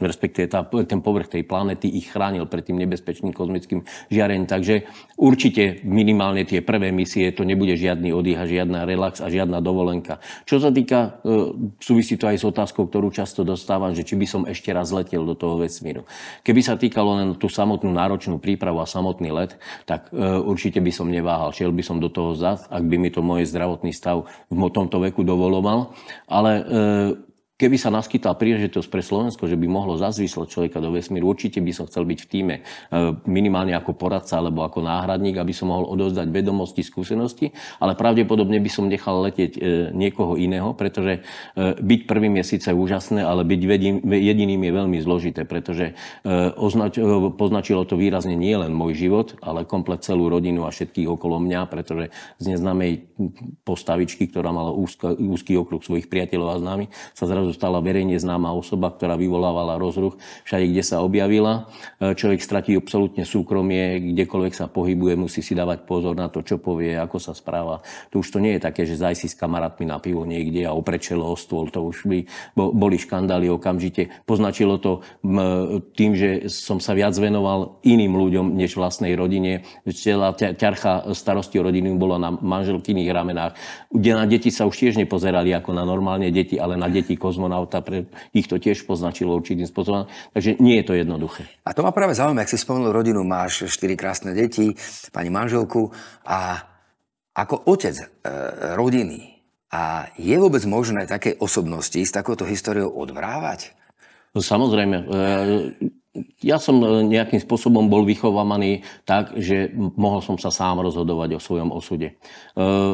respektíve tá, ten povrch tej planety ich chránil pred tým nebezpečným kozmickým žiarením. Takže určite minimálne tie prvé misie, to nebude žiadny oddych a žiadna relax a žiadna dovolenka. Čo čo sa týka, e, súvisí to aj s otázkou, ktorú často dostávam, že či by som ešte raz letel do toho vesmíru. Keby sa týkalo len tú samotnú náročnú prípravu a samotný let, tak e, určite by som neváhal. Šiel by som do toho zas, ak by mi to môj zdravotný stav v tomto veku dovoloval. Ale e, Keby sa naskytla príležitosť pre Slovensko, že by mohlo zazvysloť človeka do vesmíru, určite by som chcel byť v týme eh, minimálne ako poradca alebo ako náhradník, aby som mohol odozdať vedomosti, skúsenosti, ale pravdepodobne by som nechal letieť eh, niekoho iného, pretože eh, byť prvým je síce úžasné, ale byť jediným je veľmi zložité, pretože poznačilo to výrazne nielen môj život, ale komplet celú rodinu a všetkých okolo mňa, pretože z neznámej postavičky, ktorá mala úzky okruh svojich priateľov a známy, sa zrazu zostala verejne známa osoba, ktorá vyvolávala rozruch všade, kde sa objavila. E, človek stratí absolútne súkromie, kdekoľvek sa pohybuje, musí si dávať pozor na to, čo povie, ako sa správa. Tu už to nie je také, že zaj si s kamarátmi na pivo niekde a oprečelo o stôl. To už by boli škandály okamžite. Poznačilo to tým, že som sa viac venoval iným ľuďom než vlastnej rodine. Celá ťarcha starosti o rodinu bola na manželkyných ramenách. Na deti sa už tiež nepozerali ako na normálne deti, ale na deti koz kozmonauta, pre ich to tiež poznačilo určitým spôsobom. Takže nie je to jednoduché. A to ma práve zaujíma, ak si spomenul rodinu, máš štyri krásne deti, pani manželku a ako otec e, rodiny a je vôbec možné také osobnosti s takouto históriou odvrávať? No, samozrejme. E, ja som e, nejakým spôsobom bol vychovávaný tak, že mohol som sa sám rozhodovať o svojom osude. E,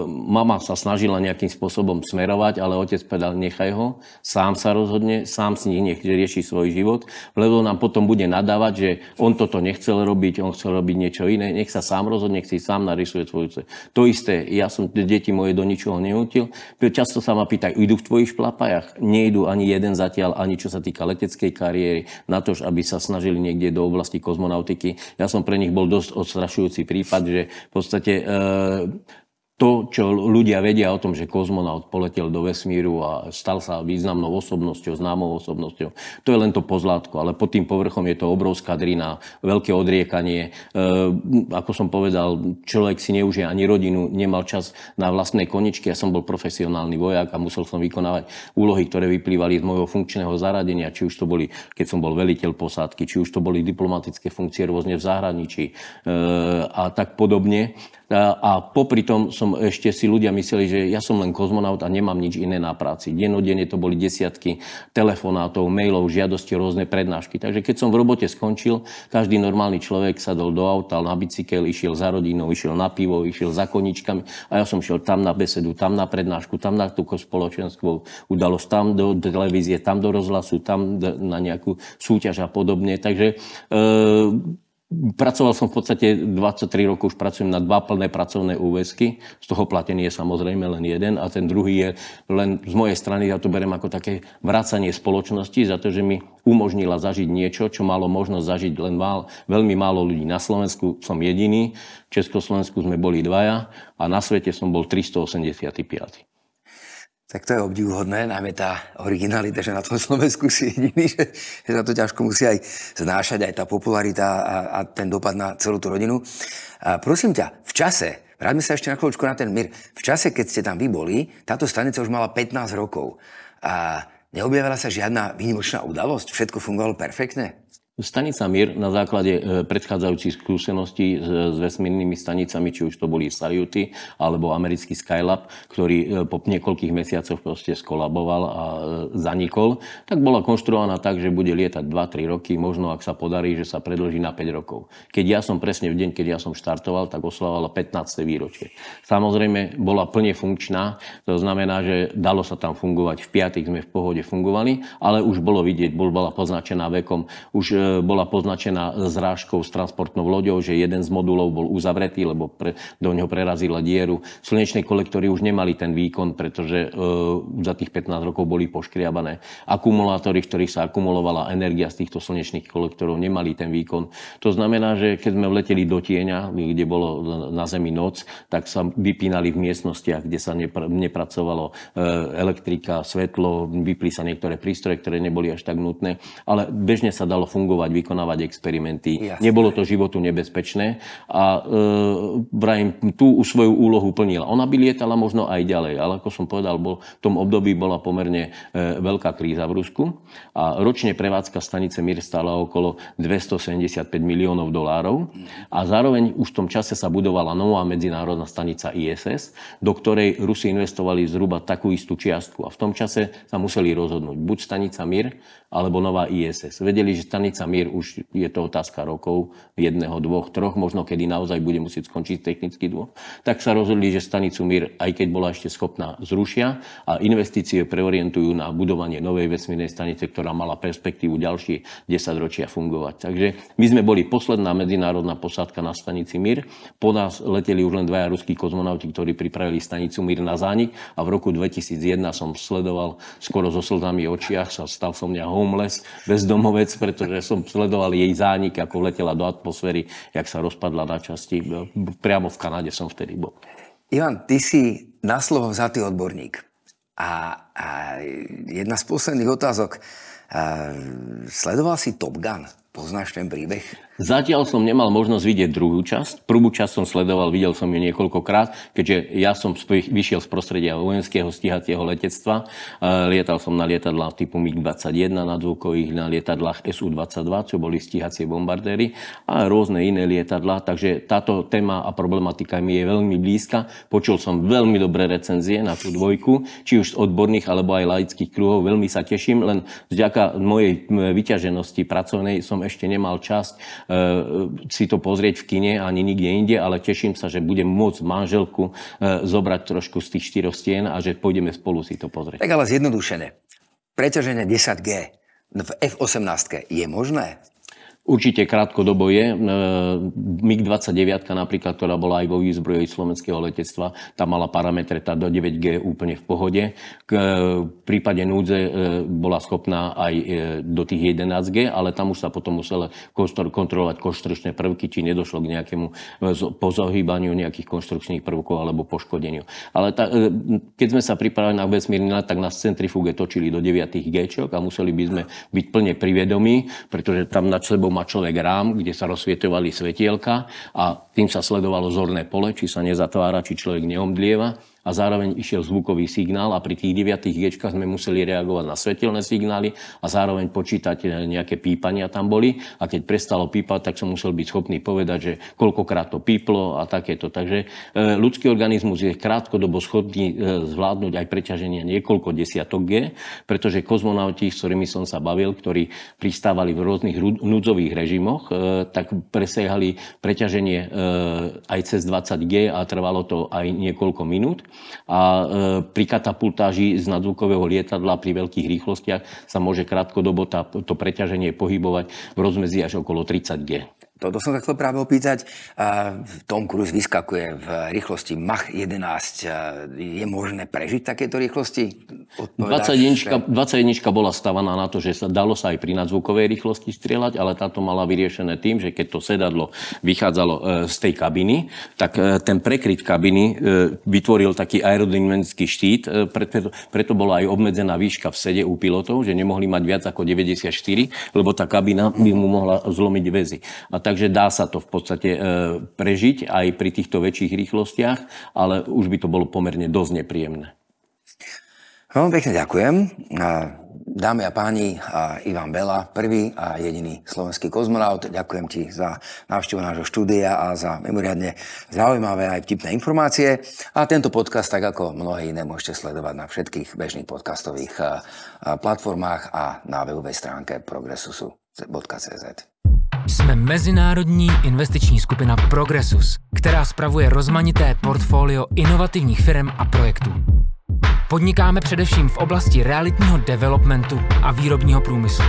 mama sa snažila nejakým spôsobom smerovať, ale otec povedal, nechaj ho, sám sa rozhodne, sám si nech rieši svoj život, lebo nám potom bude nadávať, že on toto nechcel robiť, on chcel robiť niečo iné, nech sa sám rozhodne, nech si sám narysuje svoju cestu. To isté, ja som deti moje do ničoho neutil, často sa ma pýtajú, idú v tvojich šplapajach? Nejdu ani jeden zatiaľ, ani čo sa týka leteckej kariéry, na to, aby sa snažili niekde do oblasti kozmonautiky. Ja som pre nich bol dosť odstrašujúci prípad, že v podstate e, to, čo ľudia vedia o tom, že kozmonaut poletel do vesmíru a stal sa významnou osobnosťou, známou osobnosťou, to je len to pozlátko, ale pod tým povrchom je to obrovská drina, veľké odriekanie. E, ako som povedal, človek si neužije ani rodinu, nemal čas na vlastné koničky. Ja som bol profesionálny vojak a musel som vykonávať úlohy, ktoré vyplývali z môjho funkčného zaradenia, či už to boli, keď som bol veliteľ posádky, či už to boli diplomatické funkcie rôzne v zahraničí e, a tak podobne. A, a popri tom som časom ešte si ľudia mysleli, že ja som len kozmonaut a nemám nič iné na práci. Denodene to boli desiatky telefonátov, mailov, žiadosti, rôzne prednášky. Takže keď som v robote skončil, každý normálny človek sadol do auta, na bicykel, išiel za rodinou, išiel na pivo, išiel za koničkami a ja som šiel tam na besedu, tam na prednášku, tam na tú spoločenskú udalosť, tam do televízie, tam do rozhlasu, tam na nejakú súťaž a podobne. Takže e, Pracoval som v podstate 23 rokov, už pracujem na dva plné pracovné úväzky. Z toho platený je samozrejme len jeden a ten druhý je len z mojej strany, ja to berem ako také vracanie spoločnosti za to, že mi umožnila zažiť niečo, čo malo možnosť zažiť len mal, veľmi málo ľudí. Na Slovensku som jediný, v Československu sme boli dvaja a na svete som bol 385 tak to je obdivuhodné, najmä tá originalita, že na tom Slovensku si jediný, že, že sa to ťažko musí aj znášať, aj tá popularita a, a ten dopad na celú tú rodinu. A prosím ťa, v čase, vráťme sa ešte na chvíľočku na ten mír, v čase, keď ste tam vy boli, táto stanica už mala 15 rokov a neobjavila sa žiadna výnimočná udalosť, všetko fungovalo perfektne? Stanica Mir na základe e, predchádzajúcich skúseností e, s vesmírnymi stanicami, či už to boli Sajuty alebo americký Skylab, ktorý e, po niekoľkých mesiacoch proste skolaboval a zanikol, tak bola konštruovaná tak, že bude lietať 2-3 roky, možno ak sa podarí, že sa predlží na 5 rokov. Keď ja som presne v deň, keď ja som štartoval, tak oslávala 15. výročie. Samozrejme, bola plne funkčná, to znamená, že dalo sa tam fungovať, v piatých sme v pohode fungovali, ale už bolo vidieť, bol bola poznačená vekom, už bola poznačená zrážkou s transportnou loďou, že jeden z modulov bol uzavretý, lebo pre, do neho prerazila dieru. Slnečné kolektory už nemali ten výkon, pretože e, za tých 15 rokov boli poškriabané. Akumulátory, v ktorých sa akumulovala energia z týchto slnečných kolektorov, nemali ten výkon. To znamená, že keď sme vleteli do tieňa, kde bolo na Zemi noc, tak sa vypínali v miestnostiach, kde sa nepr- nepracovalo e, elektrika, svetlo, vypli sa niektoré prístroje, ktoré neboli až tak nutné, ale bežne sa dalo fungovať fungovať, vykonávať experimenty. Jasne. Nebolo to životu nebezpečné a e, Brian tú už svoju úlohu plnila. Ona by lietala možno aj ďalej, ale ako som povedal, bol, v tom období bola pomerne e, veľká kríza v Rusku a ročne prevádzka stanice Mir stála okolo 275 miliónov dolárov a zároveň už v tom čase sa budovala nová medzinárodná stanica ISS, do ktorej Rusi investovali zhruba takú istú čiastku a v tom čase sa museli rozhodnúť buď stanica Mir alebo nová ISS. Vedeli, že stanica sa mier, už je to otázka rokov, jedného, dvoch, troch, možno kedy naozaj bude musieť skončiť technický dôvod, tak sa rozhodli, že stanicu mier, aj keď bola ešte schopná, zrušia a investície preorientujú na budovanie novej vesmírnej stanice, ktorá mala perspektívu ďalšie 10 ročia fungovať. Takže my sme boli posledná medzinárodná posádka na stanici mír. Po nás leteli už len dvaja ruskí kozmonauti, ktorí pripravili stanicu Mír na zánik a v roku 2001 som sledoval skoro so slzami očiach, sa stal som ja homeless, bezdomovec, pretože som sledoval jej zánik, ako letela do atmosféry, jak sa rozpadla na časti. E, priamo v Kanade som vtedy bol. Ivan, ty si na slovo vzatý odborník. A, a jedna z posledných otázok. A, e, sledoval si Top Gun? Poznáš ten príbeh? Zatiaľ som nemal možnosť vidieť druhú časť. Prvú časť som sledoval, videl som ju niekoľkokrát, keďže ja som vyšiel z prostredia vojenského stíhacieho letectva. E, lietal som na lietadlách typu MiG-21, na dvukových, na lietadlách SU-22, čo boli stíhacie bombardéry a rôzne iné lietadlá. Takže táto téma a problematika mi je veľmi blízka. Počul som veľmi dobré recenzie na tú dvojku, či už z odborných alebo aj laických kruhov. Veľmi sa teším, len vďaka mojej vyťaženosti pracovnej som ešte nemal časť Eh, si to pozrieť v kine ani nikde inde, ale teším sa, že budem môcť manželku eh, zobrať trošku z tých štyroch stien a že pôjdeme spolu si to pozrieť. Tak ale zjednodušene. Preťaženie 10G v F-18 je možné? Určite krátkodobo je. E, MiG-29 napríklad, ktorá bola aj vo výzbroji slovenského letectva, tam mala parametre tá do 9G úplne v pohode. K, e, v prípade núdze e, bola schopná aj do tých 11G, ale tam už sa potom musela kontrolovať konštrukčné prvky, či nedošlo k nejakému pozohýbaniu nejakých konštrukčných prvkov alebo poškodeniu. Ale tá, keď sme sa pripravili na vesmírny let, tak nás centrifuge točili do 9G a museli by sme byť plne privedomí, pretože tam nad sebou má človek rám, kde sa rozsvietovali svetielka a tým sa sledovalo zorné pole, či sa nezatvára, či človek neomdlieva a zároveň išiel zvukový signál a pri tých 9 G sme museli reagovať na svetelné signály a zároveň počítať eh, nejaké pípania tam boli a keď prestalo pípať, tak som musel byť schopný povedať, že koľkokrát to píplo a takéto. Takže eh, ľudský organizmus je krátkodobo schopný eh, zvládnuť aj preťaženie niekoľko desiatok G, pretože kozmonauti, s ktorými som sa bavil, ktorí pristávali v rôznych núdzových režimoch, tak presiahali preťaženie aj cez 20 G a trvalo to aj niekoľko minút a e, pri katapultáži z nadzvukového lietadla pri veľkých rýchlostiach sa môže krátkodobo tá, to preťaženie pohybovať v rozmedzi až okolo 30 G. Toto som sa chcel práve opýtať. Tom Cruise vyskakuje v rýchlosti Mach 11. Je možné prežiť takéto rýchlosti? 21, 21 bola stavaná na to, že sa dalo sa aj pri nadzvukovej rýchlosti strieľať, ale táto mala vyriešené tým, že keď to sedadlo vychádzalo e, z tej kabiny, tak e, ten prekryt kabiny e, vytvoril taký aerodynamický štít, preto, preto bola aj obmedzená výška v sede u pilotov, že nemohli mať viac ako 94, lebo tá kabina by mu mohla zlomiť väzy. A takže dá sa to v podstate prežiť aj pri týchto väčších rýchlostiach, ale už by to bolo pomerne dosť nepríjemné. Veľmi pekne ďakujem. Dámy a páni, Ivan Bela, prvý a jediný slovenský kozmonaut. Ďakujem ti za návštevu nášho štúdia a za mimoriadne zaujímavé aj vtipné informácie. A tento podcast, tak ako mnohé iné, môžete sledovať na všetkých bežných podcastových platformách a na webovej stránke progresusu.cz. Sme mezinárodní investiční skupina Progresus, ktorá spravuje rozmanité portfolio inovativních firm a projektů. Podnikáme především v oblasti realitního developmentu a výrobního průmyslu.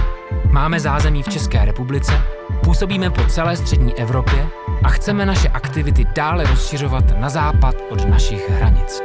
Máme zázemí v České republice, působíme po celé střední Evropě a chceme naše aktivity dále rozšiřovat na západ od našich hranic.